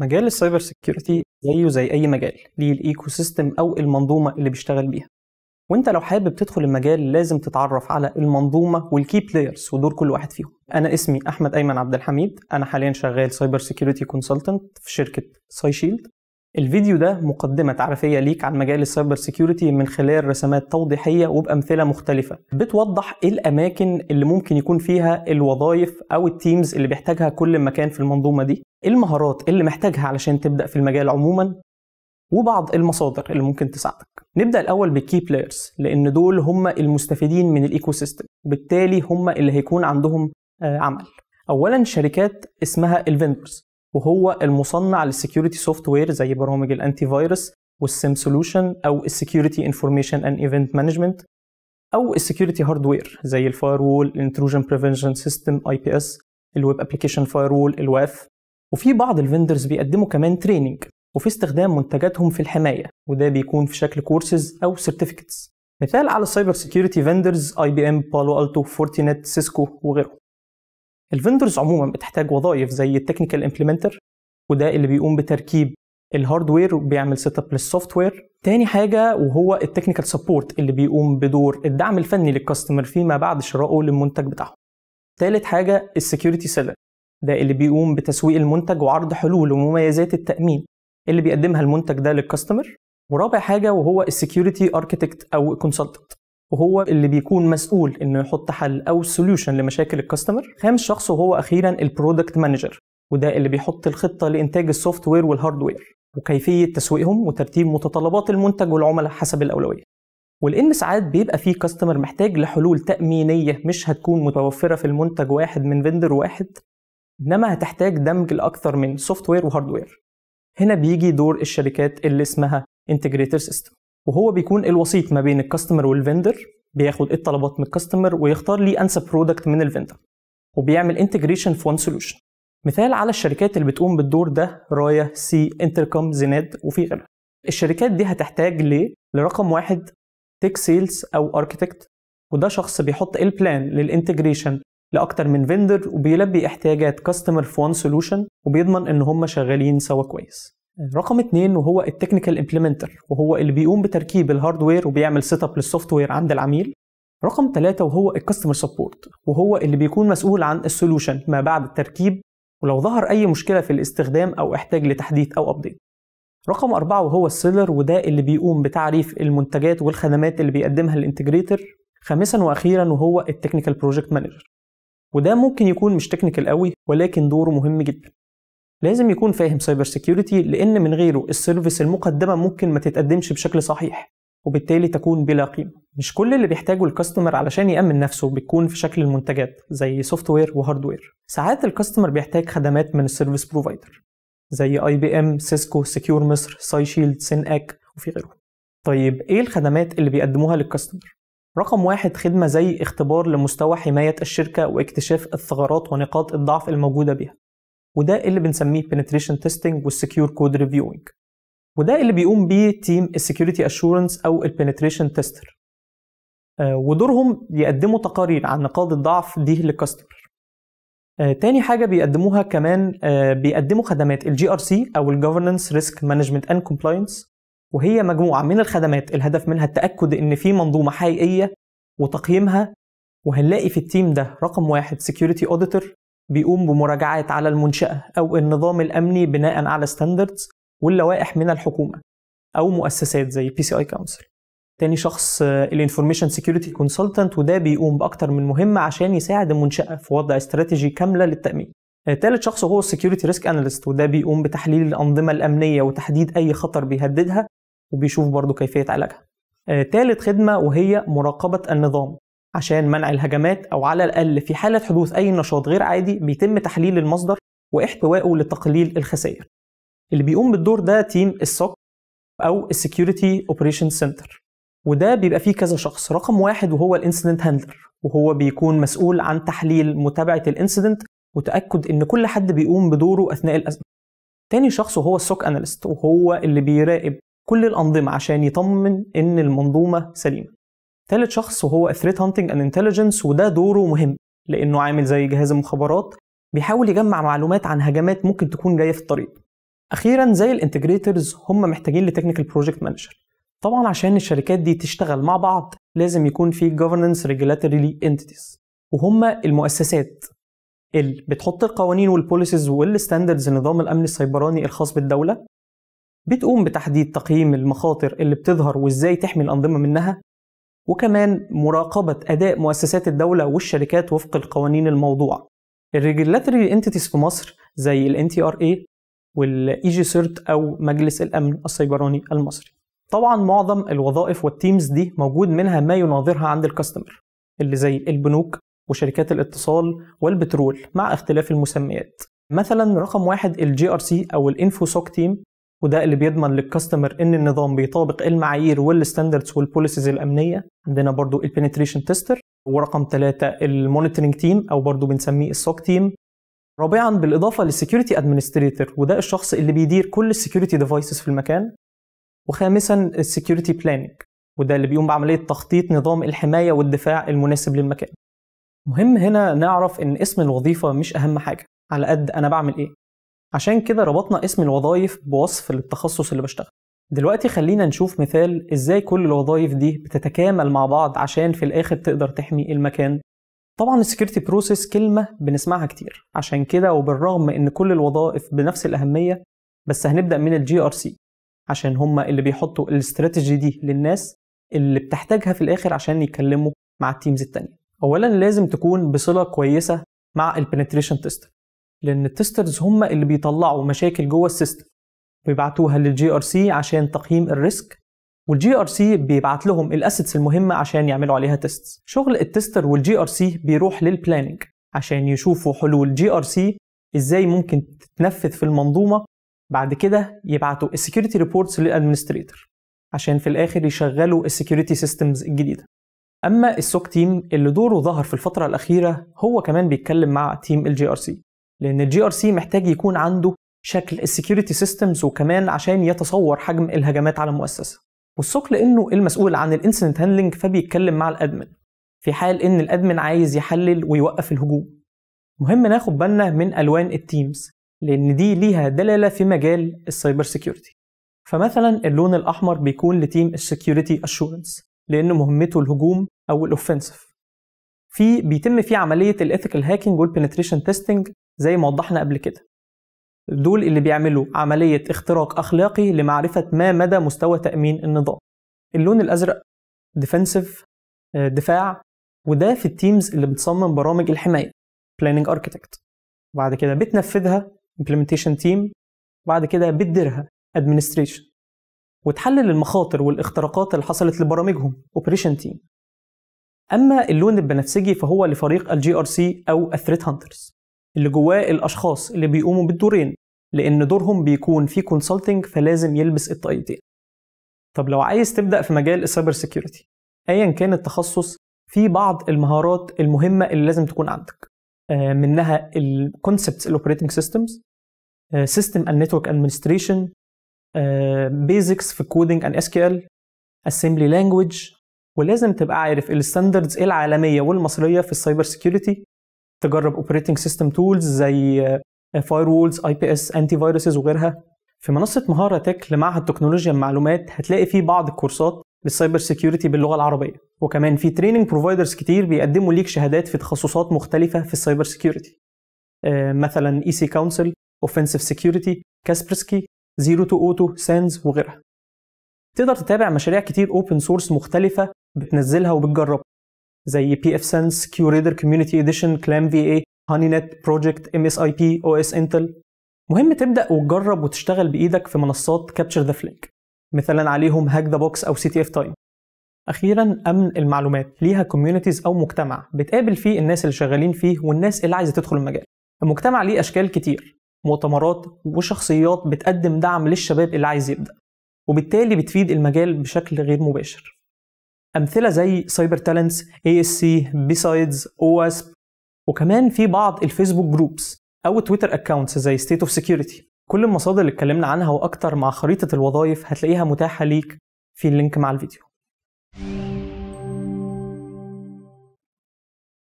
مجال السايبر سيكيورتي زيه زي اي مجال ليه الايكو سيستم او المنظومه اللي بيشتغل بيها وانت لو حابب تدخل المجال لازم تتعرف على المنظومه والكي بلايرز ودور كل واحد فيهم انا اسمي احمد ايمن عبد الحميد انا حاليا شغال سايبر سيكيورتي كونسلتنت في شركه ساي شيلد الفيديو ده مقدمة تعريفية ليك عن مجال السايبر سيكيورتي من خلال رسمات توضيحية وبأمثلة مختلفة بتوضح إيه الأماكن اللي ممكن يكون فيها الوظائف أو التيمز اللي بيحتاجها كل مكان في المنظومة دي إيه المهارات اللي محتاجها علشان تبدأ في المجال عموما وبعض المصادر اللي ممكن تساعدك نبدا الاول بالكي بلايرز لان دول هم المستفيدين من الايكو سيستم وبالتالي هم اللي هيكون عندهم آه، عمل اولا شركات اسمها الفيندرز وهو المصنع للسكيورتي سوفت وير زي برامج الانتي فايروس والسيم سولوشن او السكيورتي انفورميشن اند ايفنت مانجمنت او السكيورتي هاردوير زي الفاير وول الانتروجن بريفنشن سيستم اي بي اس الويب ابلكيشن فاير وول الواف وفي بعض الفندرز بيقدموا كمان تريننج وفي استخدام منتجاتهم في الحمايه وده بيكون في شكل كورسز او سيرتيفيكتس مثال على السايبر سكيورتي فندرز اي بي ام بالو التو فورتينت سيسكو وغيرهم الفندرز عموما بتحتاج وظائف زي التكنيكال امبلمنتر وده اللي بيقوم بتركيب الهاردوير وبيعمل سيت اب للسوفت وير تاني حاجه وهو التكنيكال سبورت اللي بيقوم بدور الدعم الفني للكاستمر فيما بعد شرائه للمنتج بتاعه تالت حاجه السكيورتي سيلر ده اللي بيقوم بتسويق المنتج وعرض حلول ومميزات التامين اللي بيقدمها المنتج ده للكاستمر ورابع حاجه وهو السكيورتي اركيتكت او كونسلتنت وهو اللي بيكون مسؤول انه يحط حل او سوليوشن لمشاكل الكاستمر خامس شخص وهو اخيرا البرودكت مانجر وده اللي بيحط الخطه لانتاج السوفت وير والهاردوير وكيفيه تسويقهم وترتيب متطلبات المنتج والعملاء حسب الاولويه ولان ساعات بيبقى فيه كاستمر محتاج لحلول تامينيه مش هتكون متوفره في المنتج واحد من فيندر واحد انما هتحتاج دمج لاكثر من سوفت وير وهاردوير هنا بيجي دور الشركات اللي اسمها انتجريتور سيستم وهو بيكون الوسيط ما بين الكاستمر والفندر بياخد الطلبات من الكاستمر ويختار لي انسب برودكت من الفندر وبيعمل انتجريشن في وان سولوشن مثال على الشركات اللي بتقوم بالدور ده رايا سي انتركم زيناد وفي غيرها الشركات دي هتحتاج ل لرقم واحد تك سيلز او اركتكت وده شخص بيحط البلان للانتجريشن لاكتر من فيندر وبيلبي احتياجات كاستمر في وان سولوشن وبيضمن ان هم شغالين سوا كويس رقم اتنين وهو التكنيكال امبلمنتر وهو اللي بيقوم بتركيب الهاردوير وبيعمل سيت اب للسوفت وير عند العميل رقم ثلاثة وهو الكاستمر سبورت وهو اللي بيكون مسؤول عن السولوشن ما بعد التركيب ولو ظهر أي مشكلة في الاستخدام أو احتاج لتحديث أو أبديت رقم أربعة وهو السيلر وده اللي بيقوم بتعريف المنتجات والخدمات اللي بيقدمها الانتجريتر خامسا وأخيرا وهو التكنيكال بروجكت مانجر وده ممكن يكون مش تكنيكال قوي ولكن دوره مهم جدا لازم يكون فاهم سايبر سيكيورتي لأن من غيره السيرفيس المقدمة ممكن ما تتقدمش بشكل صحيح وبالتالي تكون بلا قيمة مش كل اللي بيحتاجه الكاستمر علشان يأمن نفسه بيكون في شكل المنتجات زي سوفت وير وهارد وير ساعات الكاستمر بيحتاج خدمات من السيرفيس بروفايدر زي اي بي ام سيسكو سكيور مصر ساي شيلد سين اك وفي غيرهم طيب ايه الخدمات اللي بيقدموها للكاستمر رقم واحد خدمة زي اختبار لمستوى حماية الشركة واكتشاف الثغرات ونقاط الضعف الموجودة بها وده اللي بنسميه penetration testing والسكيور كود ريفيوينج وده اللي بيقوم بيه تيم السكيورتي اشورنس او البنتريشن تيستر آه، ودورهم يقدموا تقارير عن نقاط الضعف دي للكاستمر آه، تاني حاجه بيقدموها كمان آه، بيقدموا خدمات الجي ار سي او الجوفرنس ريسك مانجمنت اند كومبلاينس وهي مجموعه من الخدمات الهدف منها التاكد ان في منظومه حقيقيه وتقييمها وهنلاقي في التيم ده رقم واحد سكيورتي اوديتور بيقوم بمراجعات على المنشأة أو النظام الأمني بناء على ستاندردز واللوائح من الحكومة أو مؤسسات زي بي سي اي كونسل تاني شخص الانفورميشن سيكيورتي كونسلتنت وده بيقوم باكتر من مهمه عشان يساعد المنشاه في وضع استراتيجي كامله للتامين آه، تالت شخص هو السكيورتي ريسك اناليست وده بيقوم بتحليل الانظمه الامنيه وتحديد اي خطر بيهددها وبيشوف برضه كيفيه علاجها آه، تالت خدمه وهي مراقبه النظام عشان منع الهجمات أو على الأقل في حالة حدوث أي نشاط غير عادي بيتم تحليل المصدر واحتوائه لتقليل الخسائر. اللي بيقوم بالدور ده تيم السوك أو السكيورتي اوبريشن سنتر وده بيبقى فيه كذا شخص رقم واحد وهو الانسيدنت هاندلر وهو بيكون مسؤول عن تحليل متابعة الانسيدنت وتأكد إن كل حد بيقوم بدوره أثناء الأزمة. تاني شخص وهو السوك أناليست وهو اللي بيراقب كل الأنظمة عشان يطمن إن المنظومة سليمة. ثالث شخص وهو الثريت هانتنج اند انتليجنس وده دوره مهم لانه عامل زي جهاز المخابرات بيحاول يجمع معلومات عن هجمات ممكن تكون جايه في الطريق اخيرا زي الانتجريتورز هم محتاجين لتكنيكال بروجكت مانجر طبعا عشان الشركات دي تشتغل مع بعض لازم يكون في governance regulatory entities وهم المؤسسات اللي بتحط القوانين والبوليسيز والستاندردز لنظام الامن السيبراني الخاص بالدوله بتقوم بتحديد تقييم المخاطر اللي بتظهر وازاي تحمي الانظمه منها وكمان مراقبة أداء مؤسسات الدولة والشركات وفق القوانين الموضوعة. الريجيلاتري انتيتيز في مصر زي الـ NTRA والاي جي e سيرت أو مجلس الأمن السيبراني المصري. طبعا معظم الوظائف والتيمز دي موجود منها ما يناظرها عند الكاستمر اللي زي البنوك وشركات الاتصال والبترول مع اختلاف المسميات. مثلا رقم واحد الجي ار سي او الانفو سوك تيم وده اللي بيضمن للكاستمر ان النظام بيطابق المعايير والستاندردز والبوليسيز الامنيه عندنا برضو البنتريشن تيستر ورقم ثلاثة المونيتورنج تيم او برضو بنسميه السوك تيم رابعا بالاضافه للسكيورتي ادمنستريتور وده الشخص اللي بيدير كل السكيورتي ديفايسز في المكان وخامسا السكيورتي بلاننج وده اللي بيقوم بعمليه تخطيط نظام الحمايه والدفاع المناسب للمكان مهم هنا نعرف ان اسم الوظيفه مش اهم حاجه على قد انا بعمل ايه عشان كده ربطنا اسم الوظائف بوصف للتخصص اللي بشتغله دلوقتي خلينا نشوف مثال ازاي كل الوظائف دي بتتكامل مع بعض عشان في الاخر تقدر تحمي المكان طبعا السكيورتي بروسيس كلمة بنسمعها كتير عشان كده وبالرغم ان كل الوظائف بنفس الأهمية بس هنبدأ من الجي ار سي عشان هما اللي بيحطوا الاستراتيجي دي للناس اللي بتحتاجها في الآخر عشان يتكلموا مع التيمز التانية أولا لازم تكون بصلة كويسة مع البنتريشن تيستر لان التسترز هم اللي بيطلعوا مشاكل جوه السيستم ويبعتوها للجي ار سي عشان تقييم الريسك والجي ار سي بيبعت لهم الاسيتس المهمه عشان يعملوا عليها تيست شغل التستر والجي ار سي بيروح للبلاننج عشان يشوفوا حلول جي ار سي ازاي ممكن تتنفذ في المنظومه بعد كده يبعتوا السكيورتي ريبورتس للادمنستريتور عشان في الاخر يشغلوا السكيورتي سيستمز الجديده اما السوك تيم اللي دوره ظهر في الفتره الاخيره هو كمان بيتكلم مع تيم الجي ار سي لان الجي ار سي محتاج يكون عنده شكل السكيورتي سيستمز وكمان عشان يتصور حجم الهجمات على المؤسسه والثقل انه المسؤول عن الانسنت هاندلنج فبيتكلم مع الادمن في حال ان الادمن عايز يحلل ويوقف الهجوم مهم ناخد بالنا من الوان التيمز لان دي ليها دلاله في مجال السايبر سيكيورتي فمثلا اللون الاحمر بيكون لتيم السكيورتي اشورنس لان مهمته الهجوم او الاوفنسيف في بيتم فيه عمليه الايثيكال هاكينج والبنتريشن تيستينج زي ما وضحنا قبل كده دول اللي بيعملوا عملية اختراق أخلاقي لمعرفة ما مدى مستوى تأمين النظام اللون الأزرق ديفنسيف آه، دفاع وده في التيمز اللي بتصمم برامج الحماية planning architect وبعد كده بتنفذها implementation team وبعد كده بتديرها administration وتحلل المخاطر والاختراقات اللي حصلت لبرامجهم operation team أما اللون البنفسجي فهو لفريق الجي ار سي أو الثريت هانترز اللي جواه الاشخاص اللي بيقوموا بالدورين لان دورهم بيكون في كونسلتنج فلازم يلبس الطاقيتين طب لو عايز تبدا في مجال السايبر سيكيورتي ايا كان التخصص في بعض المهارات المهمه اللي لازم تكون عندك آه، منها الكونسبتس الاوبريتنج سيستمز سيستم اند نتورك ادمنستريشن بيزكس في كودنج اند اس كيو ال اسمبلي لانجوج ولازم تبقى عارف الستاندردز العالميه والمصريه في السايبر سيكيورتي تجرب اوبريتنج سيستم تولز زي فاير وولز اي بي اس انتي فيروسز وغيرها في منصه مهاره تك لمعهد تكنولوجيا المعلومات هتلاقي فيه بعض الكورسات للسايبر سيكيورتي باللغه العربيه وكمان في تريننج بروفايدرز كتير بيقدموا ليك شهادات في تخصصات مختلفه في السايبر آه، سيكيورتي مثلا اي سي كونسل اوفنسيف سيكيورتي كاسبرسكي زيرو تو اوتو سانز وغيرها تقدر تتابع مشاريع كتير اوبن سورس مختلفه بتنزلها وبتجربها زي بي اف سنس كيو ريدر كوميونتي اديشن كلام في اي هاني نت بروجكت ام اس اي بي او اس انتل مهم تبدا وتجرب وتشتغل بايدك في منصات كابتشر ذا فليك مثلا عليهم هاك ذا بوكس او سي تي اف تايم اخيرا امن المعلومات ليها كوميونيتيز او مجتمع بتقابل فيه الناس اللي شغالين فيه والناس اللي عايزه تدخل المجال المجتمع ليه اشكال كتير مؤتمرات وشخصيات بتقدم دعم للشباب اللي عايز يبدا وبالتالي بتفيد المجال بشكل غير مباشر أمثلة زي سايبر تالنتس، اي اس سي، او اواسب وكمان في بعض الفيسبوك جروبس أو تويتر اكونتس زي ستيت اوف سكيورتي كل المصادر اللي اتكلمنا عنها وأكتر مع خريطة الوظائف هتلاقيها متاحة ليك في اللينك مع الفيديو.